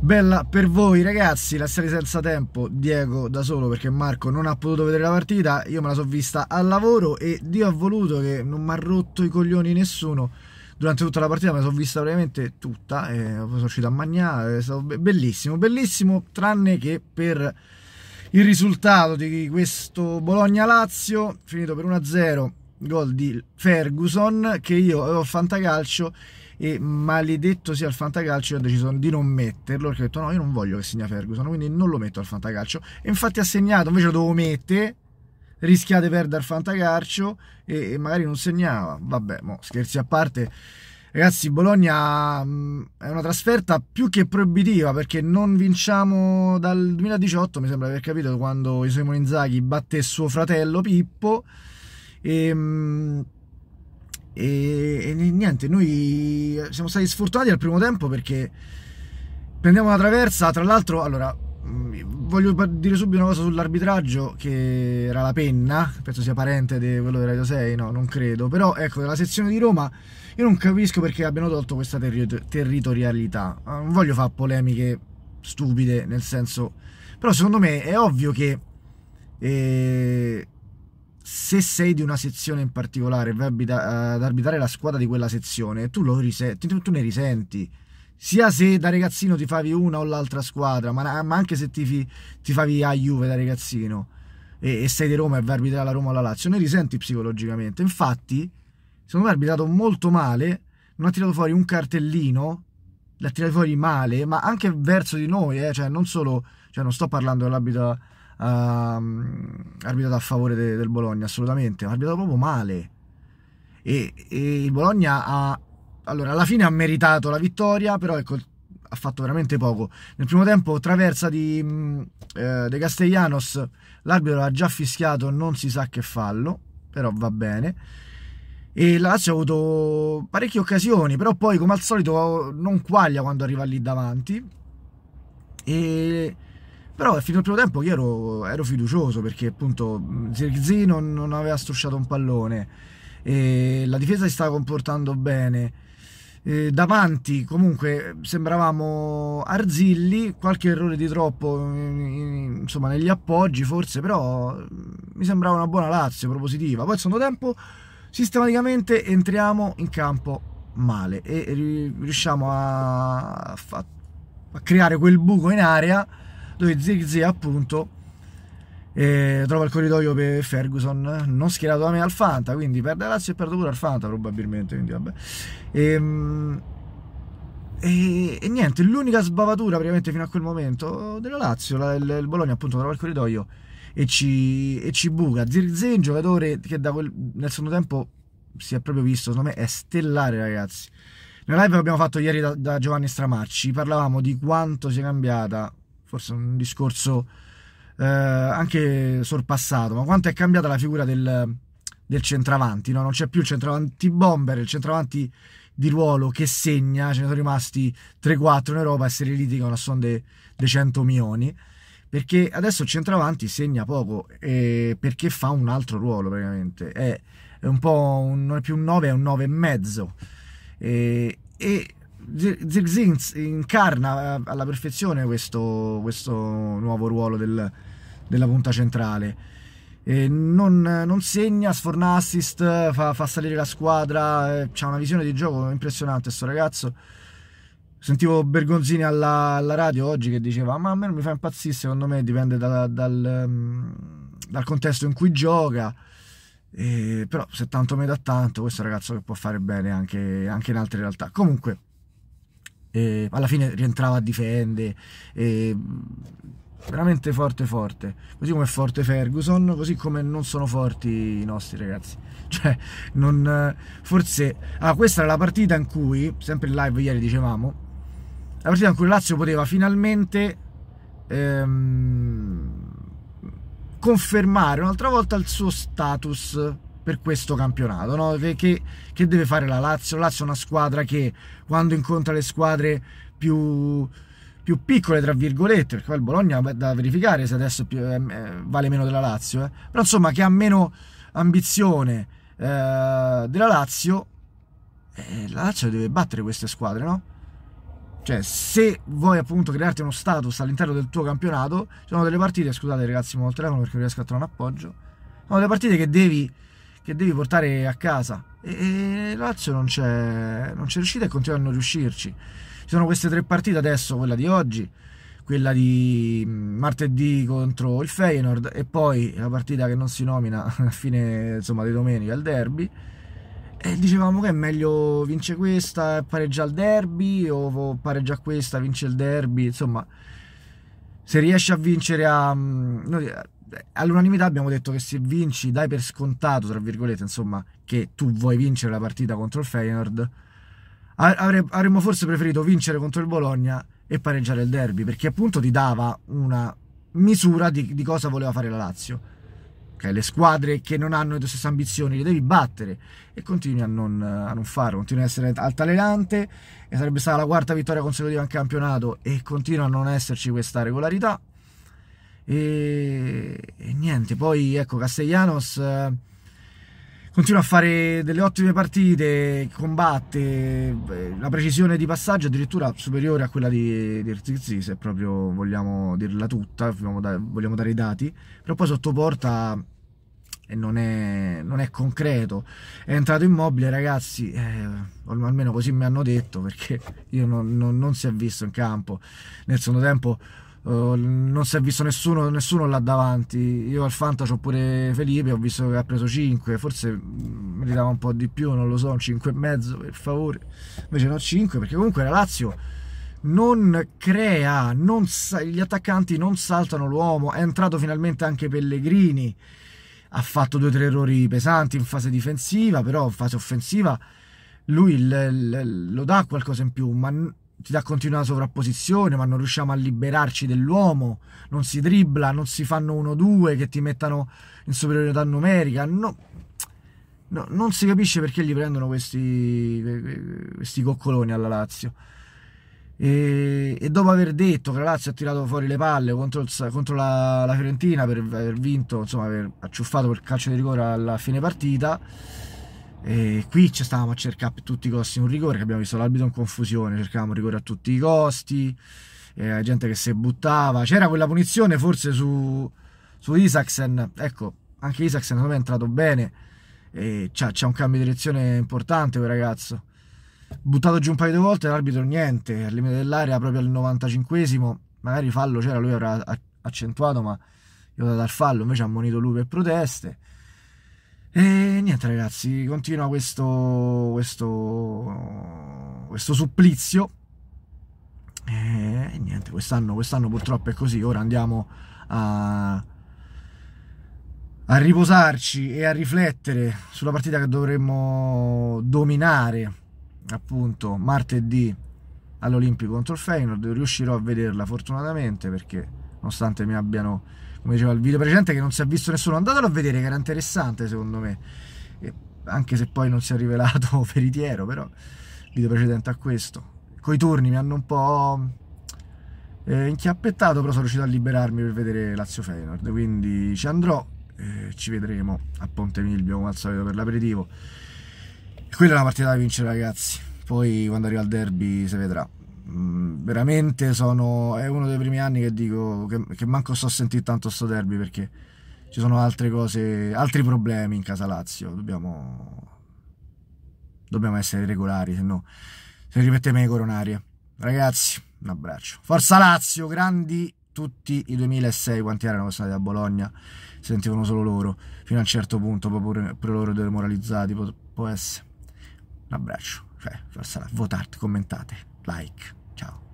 Bella per voi ragazzi, la serie senza tempo, Diego da solo perché Marco non ha potuto vedere la partita, io me la so vista al lavoro e Dio ha voluto che non mi ha rotto i coglioni nessuno durante tutta la partita, me la so vista praticamente tutta, eh, sono uscito a Magnà, è stato bellissimo, bellissimo, tranne che per il risultato di questo Bologna-Lazio, finito per 1-0, gol di Ferguson che io avevo fantacalcio e maledetto sia il fantacalcio ho deciso di non metterlo perché ho detto no io non voglio che segna Ferguson quindi non lo metto al fantacalcio e infatti ha segnato invece lo dovevo mettere rischiate perdere il fantacalcio e, e magari non segnava vabbè mo, scherzi a parte Ragazzi, Bologna mh, mm, è una trasferta più che proibitiva perché non vinciamo dal 2018, mi sembra di aver capito, quando Isoimo Inzaghi batté suo fratello Pippo. E, ehm, mh, e, e niente, noi eh, siamo stati sfortunati al primo tempo perché prendiamo una traversa, tra l'altro, allora, mm, voglio dire subito una cosa sull'arbitraggio che era la penna, penso sia parente di quello di Radio 6, no, non credo, però ecco, della sezione di Roma io non capisco perché abbiano tolto questa terri territorialità, ah, non voglio fare polemiche stupide, nel senso, però secondo me è ovvio che eh, se sei di una sezione in particolare e vai eh, ad arbitrare la squadra di quella sezione, tu, risenti, tu, ne risenti. Sia se da ragazzino ti favi una o l'altra squadra, ma, ma anche se ti, ti, favi a Juve da ragazzino e, e sei di Roma e vai a arbitrare la Roma o la Lazio, ne risenti psicologicamente. Infatti, secondo me ha arbitrato molto male, non ha tirato fuori un cartellino l'ha tirato fuori male, ma anche verso di noi, eh? cioè non solo, cioè non sto parlando dell'abito Ehm, arbitrato a favore de, del Bologna, assolutamente, ma arbitrato proprio male. E, e, il Bologna ha, allora, alla fine ha meritato la vittoria, però ecco, ha fatto veramente poco. Nel primo tempo, traversa di mm, eh, De Castellanos, l'arbitro ha già fischiato, non si sa che fallo, però va bene. E la Lazio ha avuto parecchie occasioni, però poi come al solito non quaglia quando arriva lì davanti. E però fino al primo tempo io ero, ero fiducioso perché appunto Zirgzi non, non, aveva strusciato un pallone, la difesa si stava comportando bene. E davanti comunque sembravamo arzilli, qualche errore di troppo insomma, negli appoggi forse, però mm, mi sembrava una buona Lazio, propositiva. Poi al secondo tempo sistematicamente entriamo in campo male e riusciamo a, a, a creare quel buco in area dove Zig Zirze appunto eh, trova il corridoio per Ferguson, non schierato da me al Fanta, quindi perde Lazio e perde pure al Fanta probabilmente, quindi vabbè. E, ehm, e, e niente, l'unica sbavatura praticamente fino a quel momento della Lazio, la, il, il Bologna appunto trova il corridoio e ci, e ci buca. Zirze è un giocatore che quel, nel secondo tempo si è proprio visto, secondo me è stellare ragazzi. Nella live che abbiamo fatto ieri da, da Giovanni Stramarci parlavamo di quanto si è cambiata forse un discorso eh, anche sorpassato, ma quanto è cambiata la figura del, del centravanti, no? non c'è più il centravanti bomber, il centravanti di ruolo che segna, ce ne sono rimasti 3-4 in Europa e se si litigano a son dei de 100 milioni, perché adesso il centravanti segna poco eh, perché fa un altro ruolo praticamente, è, è un po' un, non è più un 9, è un 9 e mezzo. Eh, e Zirgzins incarna eh, alla perfezione questo, questo nuovo ruolo del, della punta centrale. Non, non, segna, sforna assist, fa, fa salire la squadra, eh, ha una visione di gioco impressionante questo ragazzo. Sentivo Bergonzini alla, alla, radio oggi che diceva ma a me non mi fa impazzire, secondo me dipende da, dal, ehm, dal, contesto in cui gioca. Eh, però se tanto me da tanto, questo ragazzo che può fare bene anche, anche in altre realtà. Comunque, eh, alla fine rientrava a difendere. Eh, veramente forte forte così come è forte Ferguson così come non sono forti i nostri ragazzi cioè non forse ah, questa era la partita in cui sempre in live ieri dicevamo la partita in cui Lazio poteva finalmente ehm, confermare un'altra volta il suo status per questo campionato, no? Perché che deve fare la Lazio? La Lazio è una squadra che quando incontra le squadre più, più piccole, tra virgolette, perché poi il Bologna è da verificare se adesso più, eh, eh, vale meno della Lazio, eh? però insomma che ha meno ambizione eh, della Lazio, eh, la Lazio deve battere queste squadre, no? Cioè, se vuoi appunto crearti uno status all'interno del tuo campionato, ci sono delle partite, scusate ragazzi, mi ho il telefono perché non riesco a trovare un appoggio, sono delle partite che devi che devi portare a casa. E, e Lazio non c'è, non c'è riuscita e continua a non riuscirci. Ci sono queste tre partite adesso, quella di oggi, quella di mm, martedì contro il Feyenoord e poi la partita che non si nomina a fine insomma, di domenica, il derby. E dicevamo che è meglio vince questa e pareggia il derby o pareggia questa, vince il derby, insomma se riesci a vincere a... Mm, noi, eh, all'unanimità abbiamo detto che se vinci dai per scontato, tra virgolette, insomma, che tu vuoi vincere la partita contro il Feyenoord, avre- avremmo forse preferito vincere contro il Bologna e pareggiare il derby, perché appunto ti dava una misura di, di cosa voleva fare la Lazio Okay, le squadre che non hanno le stesse ambizioni le devi battere e continui a non, a non fare, continui a essere altalenante e sarebbe stata la quarta vittoria consecutiva in campionato e continua a non esserci questa regolarità e, e niente, poi ecco Castellanos eh, continua a fare delle ottime partite, combatte, eh, la precisione di passaggio addirittura superiore a quella di, di se proprio vogliamo dirla tutta, vogliamo, dare i dati, però poi sotto porta eh, non è, non è concreto. È entrato immobile, ragazzi, eh, almeno così mi hanno detto, perché io non, non, non si è visto in campo nel secondo tempo eh, non si è visto nessuno, nessuno, là davanti. Io al Fanta ho pure Felipe, ho visto che ha preso 5, forse meritava mm, un po' di più, non lo so, un 5,5 per favore. Invece no 5, perché comunque la Lazio non crea, non gli attaccanti non saltano l'uomo, è entrato finalmente anche Pellegrini. Ha fatto 2-3 errori pesanti in fase difensiva, però in fase offensiva lui lo dà qualcosa in più, ma ti dà continua sovrapposizione, ma non riusciamo a liberarci dell'uomo, non si dribbla, non si fanno 1-2 che ti mettano in superiorità numerica, no, no, non si capisce perché gli prendono questi, questi coccoloni alla Lazio. E, e, dopo aver detto che la Lazio ha tirato fuori le palle contro, il, contro la, la, Fiorentina per aver vinto, insomma, aver acciuffato quel calcio di rigore alla fine partita, e qui ci stavamo a cercare per tutti i costi un rigore, abbiamo visto l'arbitro in confusione, cercavamo un rigore a tutti i costi, eh, gente che si buttava, c'era quella punizione forse su, su Isaacsen, ecco, anche Isaacsen non è entrato bene, e c'è un cambio di direzione importante quel ragazzo. Buttato giù un paio di volte, l'arbitro niente, al limite dell'area proprio al 95esimo, magari fallo c'era, lui avrà accentuato ma gli ho dato al fallo, invece ha ammonito lui per proteste e niente ragazzi, continua questo, questo, questo supplizio. E niente, quest'anno, quest'anno purtroppo è così. Ora andiamo a a riposarci e a riflettere sulla partita che dovremmo dominare appunto martedì all'Olimpico contro il Feyenoord riuscirò a vederla fortunatamente perché nonostante mi abbiano come diceva il video precedente che non si è visto nessuno andatelo a vedere che era interessante secondo me e anche se poi non si è rivelato veritiero però il video precedente a questo coi turni mi hanno un po' eh, inchiappettato però sono riuscito a liberarmi per vedere Lazio Feyenoord quindi ci andrò eh, ci vedremo a Ponte Milvio come al solito per l'aperitivo quella è una partita da vincere ragazzi poi quando arriva il derby si vedrà Mm, veramente sono, è uno dei primi anni che dico che, che manco sto a sentire tanto sto derby perché ci sono altre cose, altri problemi in casa Lazio, dobbiamo, dobbiamo essere regolari, se no se ripetiamo le coronarie. Ragazzi, un abbraccio. Forza Lazio, grandi tutti i 2006, quanti erano passati a Bologna, sentivano solo loro, fino a un certo punto, proprio per loro demoralizzati, può, essere. Un abbraccio, cioè, forza Lazio, votate, commentate, like. Chao.